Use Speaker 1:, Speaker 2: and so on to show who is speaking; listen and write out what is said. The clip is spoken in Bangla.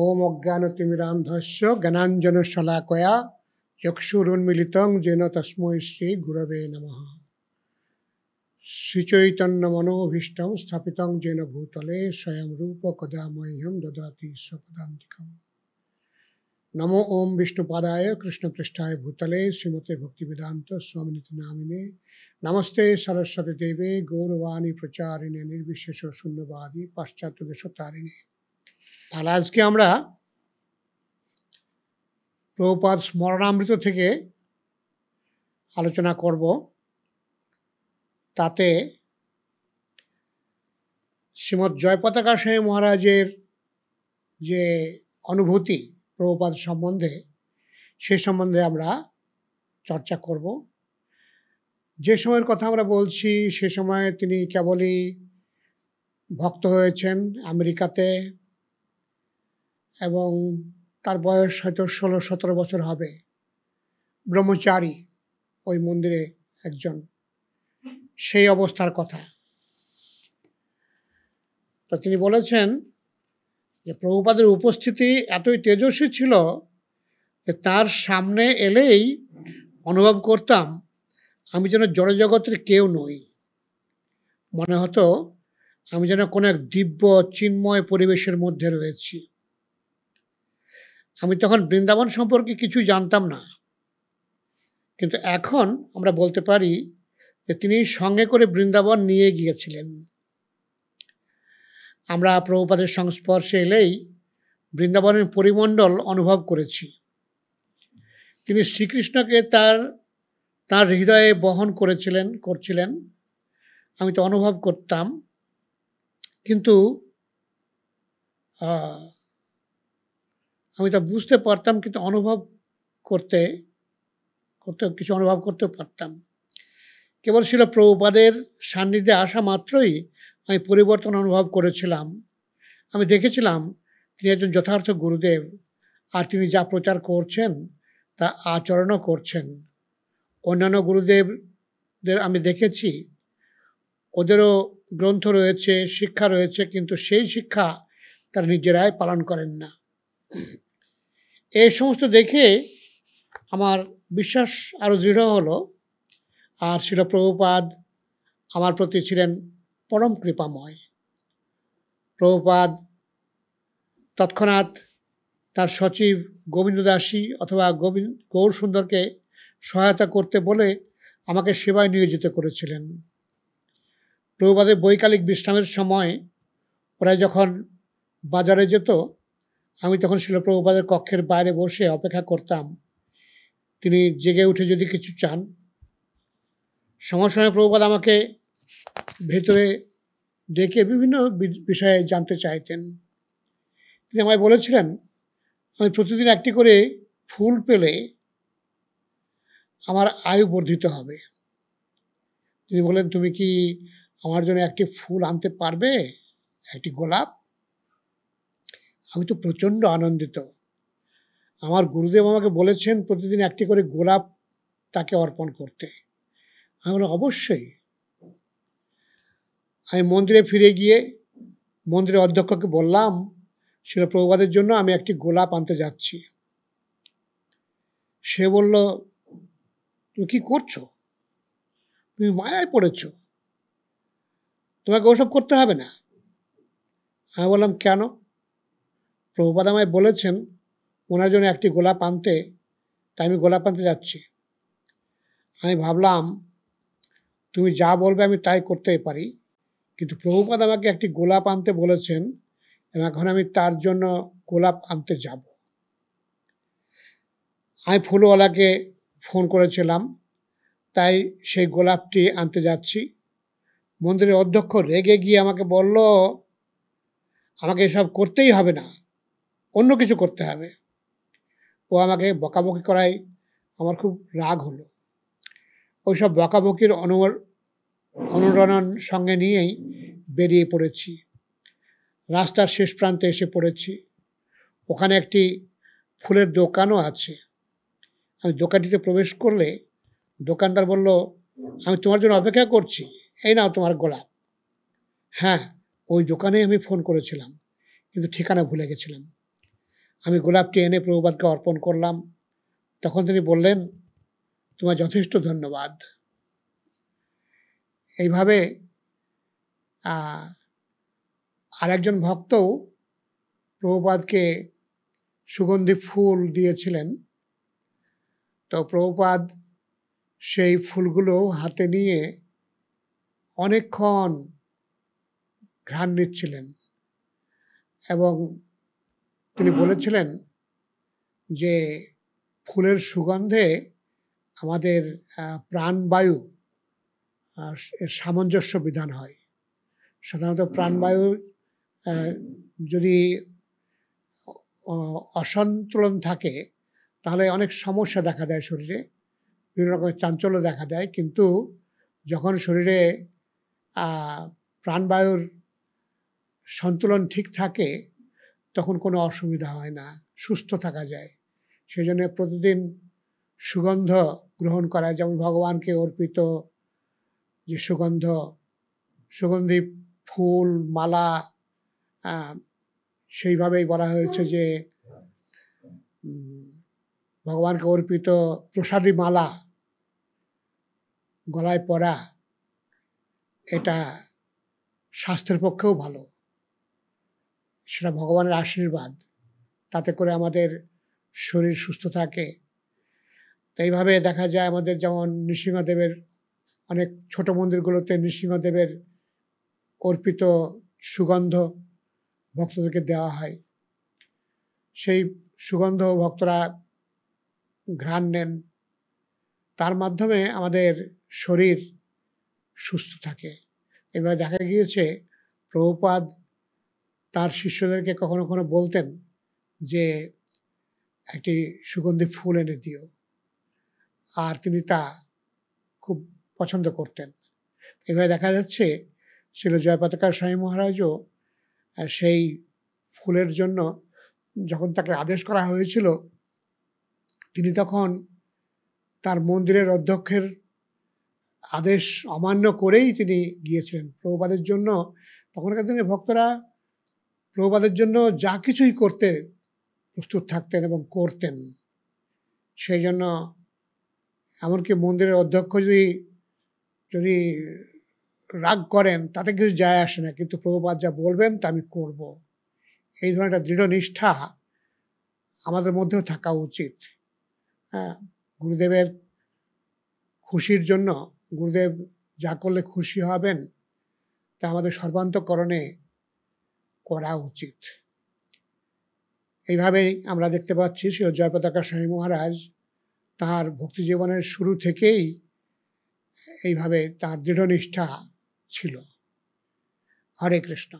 Speaker 1: ওম অজ্ঞান তিমিরান্ধস্য জ্ঞানাঞ্জন শলাকয়া উন্মিলিত জেন তস্ময় শ্রী গুরবে নম শ্রীচৈতন্য মনোভীষ্ট স্থাপিত জেন ভূতলে স্বয়ং রূপ কদা মহ্যম দদাতি স্বপদান্তিকম নম ওম বিষ্ণুপাদায় কৃষ্ণপৃষ্ঠায় ভূতলে শ্রীমতে ভক্তিবেদান্ত স্বামীতি নামিনে নমস্তে সরস্বতী দেবে গৌরবাণী প্রচারিণে নির্বিশেষ শূন্যবাদী পাশ্চাত্য দেশ তারিণী তাহলে আজকে আমরা প্রভুপাত স্মরণামৃত থেকে আলোচনা করব তাতে শ্রীমৎ জয়পতাকা সাহেব মহারাজের যে অনুভূতি প্রভুপাত সম্বন্ধে সে সম্বন্ধে আমরা চর্চা করব যে সময়ের কথা আমরা বলছি সে সময়ে তিনি কেবলই ভক্ত হয়েছেন আমেরিকাতে এবং তার বয়স হয়তো ষোলো সতেরো বছর হবে ব্রহ্মচারী ওই মন্দিরে একজন সেই অবস্থার কথা তো তিনি বলেছেন যে প্রভুপাদের উপস্থিতি এতই তেজস্বী ছিল যে তার সামনে এলেই অনুভব করতাম আমি যেন জড়জগতের কেউ নই মনে হতো আমি যেন কোনো এক দিব্য চিন্ময় পরিবেশের মধ্যে রয়েছি আমি তখন বৃন্দাবন সম্পর্কে কিছুই জানতাম না কিন্তু এখন আমরা বলতে পারি যে তিনি সঙ্গে করে বৃন্দাবন নিয়ে গিয়েছিলেন আমরা প্রভুপাদের সংস্পর্শে এলেই বৃন্দাবনের পরিমণ্ডল অনুভব করেছি তিনি শ্রীকৃষ্ণকে তার তার হৃদয়ে বহন করেছিলেন করছিলেন আমি তো অনুভব করতাম কিন্তু আমি তা বুঝতে পারতাম কিন্তু অনুভব করতে করতে কিছু অনুভব করতেও পারতাম কেবল ছিল প্রভুপাদের সান্নিধ্যে আসা মাত্রই আমি পরিবর্তন অনুভব করেছিলাম আমি দেখেছিলাম তিনি একজন যথার্থ গুরুদেব আর তিনি যা প্রচার করছেন তা আচরণও করছেন অন্যান্য গুরুদেবদের আমি দেখেছি ওদেরও গ্রন্থ রয়েছে শিক্ষা রয়েছে কিন্তু সেই শিক্ষা তারা নিজেরাই পালন করেন না এই সমস্ত দেখে আমার বিশ্বাস আরও দৃঢ় হলো আর শিলপ্রভুপাদ আমার প্রতি ছিলেন পরম কৃপাময় প্রভুপাদ তৎক্ষণাৎ তার সচিব গোবিন্দ দাসী অথবা গোবিন্দ গৌর সুন্দরকে সহায়তা করতে বলে আমাকে সেবায় নিয়োজিত করেছিলেন প্রভুপাদের বৈকালিক বিশ্রামের সময় ওরা যখন বাজারে যেত আমি তখন শিলপ্রভুপাদের কক্ষের বাইরে বসে অপেক্ষা করতাম তিনি জেগে উঠে যদি কিছু চান সময় সময় প্রভুপাদ আমাকে ভেতরে ডেকে বিভিন্ন বিষয়ে জানতে চাইতেন তিনি আমায় বলেছিলেন আমি প্রতিদিন একটি করে ফুল পেলে আমার আয়ু বর্ধিত হবে তিনি বলেন তুমি কি আমার জন্য একটি ফুল আনতে পারবে একটি গোলাপ আমি তো প্রচণ্ড আনন্দিত আমার গুরুদেব আমাকে বলেছেন প্রতিদিন একটি করে গোলাপ তাকে অর্পণ করতে আমি বলি অবশ্যই আমি মন্দিরে ফিরে গিয়ে মন্দিরের অধ্যক্ষকে বললাম শিল প্রভুবাদের জন্য আমি একটি গোলাপ আনতে যাচ্ছি সে বলল তুমি কী করছো তুমি মায়ায় পড়েছ তোমাকে ওসব করতে হবে না আমি বললাম কেন প্রভুপাদ আমায় বলেছেন ওনার জন্য একটি গোলাপ আনতে তাই আমি গোলাপ আনতে যাচ্ছি আমি ভাবলাম তুমি যা বলবে আমি তাই করতেই পারি কিন্তু প্রভুপাদ আমাকে একটি গোলাপ আনতে বলেছেন এবং এখন আমি তার জন্য গোলাপ আনতে যাব আমি ফুলওয়ালাকে ফোন করেছিলাম তাই সেই গোলাপটি আনতে যাচ্ছি মন্দিরের অধ্যক্ষ রেগে গিয়ে আমাকে বলল আমাকে এসব করতেই হবে না অন্য কিছু করতে হবে ও আমাকে বকাবকি করায় আমার খুব রাগ হলো ওইসব বকাবকির অনু অনুরণন সঙ্গে নিয়েই বেরিয়ে পড়েছি রাস্তার শেষ প্রান্তে এসে পড়েছি ওখানে একটি ফুলের দোকানও আছে আমি দোকানটিতে প্রবেশ করলে দোকানদার বলল আমি তোমার জন্য অপেক্ষা করছি এই নাও তোমার গোলাপ হ্যাঁ ওই দোকানে আমি ফোন করেছিলাম কিন্তু ঠিকানা ভুলে গেছিলাম আমি গোলাপটি এনে প্রভুবাদকে অর্পণ করলাম তখন তিনি বললেন তোমার যথেষ্ট ধন্যবাদ এইভাবে আরেকজন ভক্তও প্রভুপাদকে সুগন্ধি ফুল দিয়েছিলেন তো প্রভুপাদ সেই ফুলগুলো হাতে নিয়ে অনেকক্ষণ ঘ্রাণ নিচ্ছিলেন এবং তিনি বলেছিলেন যে ফুলের সুগন্ধে আমাদের প্রাণবায়ু সামঞ্জস্য বিধান হয় সাধারণত প্রাণবায়ু যদি অসন্তুলন থাকে তাহলে অনেক সমস্যা দেখা দেয় শরীরে বিভিন্ন রকমের চাঞ্চল্য দেখা দেয় কিন্তু যখন শরীরে প্রাণবায়ুর সন্তুলন ঠিক থাকে তখন কোনো অসুবিধা হয় না সুস্থ থাকা যায় সেই জন্য প্রতিদিন সুগন্ধ গ্রহণ করা যেমন ভগবানকে অর্পিত যে সুগন্ধ সুগন্ধি ফুল মালা সেইভাবেই বলা হয়েছে যে ভগবানকে অর্পিত প্রসাদী মালা গলায় পরা এটা স্বাস্থ্যের পক্ষেও ভালো সেটা ভগবানের আশীর্বাদ তাতে করে আমাদের শরীর সুস্থ থাকে এইভাবে দেখা যায় আমাদের যেমন নৃসিংহদেবের অনেক ছোট মন্দিরগুলোতে নৃসিংহদেবের অর্পিত সুগন্ধ ভক্তদেরকে দেওয়া হয় সেই সুগন্ধ ভক্তরা ঘ্রাণ নেন তার মাধ্যমে আমাদের শরীর সুস্থ থাকে এবার দেখা গিয়েছে প্রভুপাদ তার শিষ্যদেরকে কখনো কখনো বলতেন যে একটি সুগন্ধি ফুল এনে দিও আর তিনি তা খুব পছন্দ করতেন এভাবে দেখা যাচ্ছে ছিল জয়পাতকার স্বামী মহারাজও সেই ফুলের জন্য যখন তাকে আদেশ করা হয়েছিল তিনি তখন তার মন্দিরের অধ্যক্ষের আদেশ অমান্য করেই তিনি গিয়েছিলেন প্রভুপাদের জন্য তখনকার দিনে ভক্তরা প্রবাদের জন্য যা কিছুই করতে প্রস্তুত থাকতেন এবং করতেন সেই জন্য এমনকি মন্দিরের অধ্যক্ষ যদি যদি রাগ করেন তাতে কিছু যায় আসে না কিন্তু প্রভুপাত যা বলবেন তা আমি করব এই ধরনের একটা দৃঢ় নিষ্ঠা আমাদের মধ্যেও থাকা উচিত হ্যাঁ গুরুদেবের খুশির জন্য গুরুদেব যা করলে খুশি হবেন তা আমাদের সর্বান্তকরণে করা উচিত এইভাবেই আমরা দেখতে পাচ্ছি শিল জয়পতাকা স্বামী মহারাজ তাঁর ভক্তি জীবনের শুরু থেকেই এইভাবে তার দৃঢ়নিষ্ঠা ছিল হরে কৃষ্ণ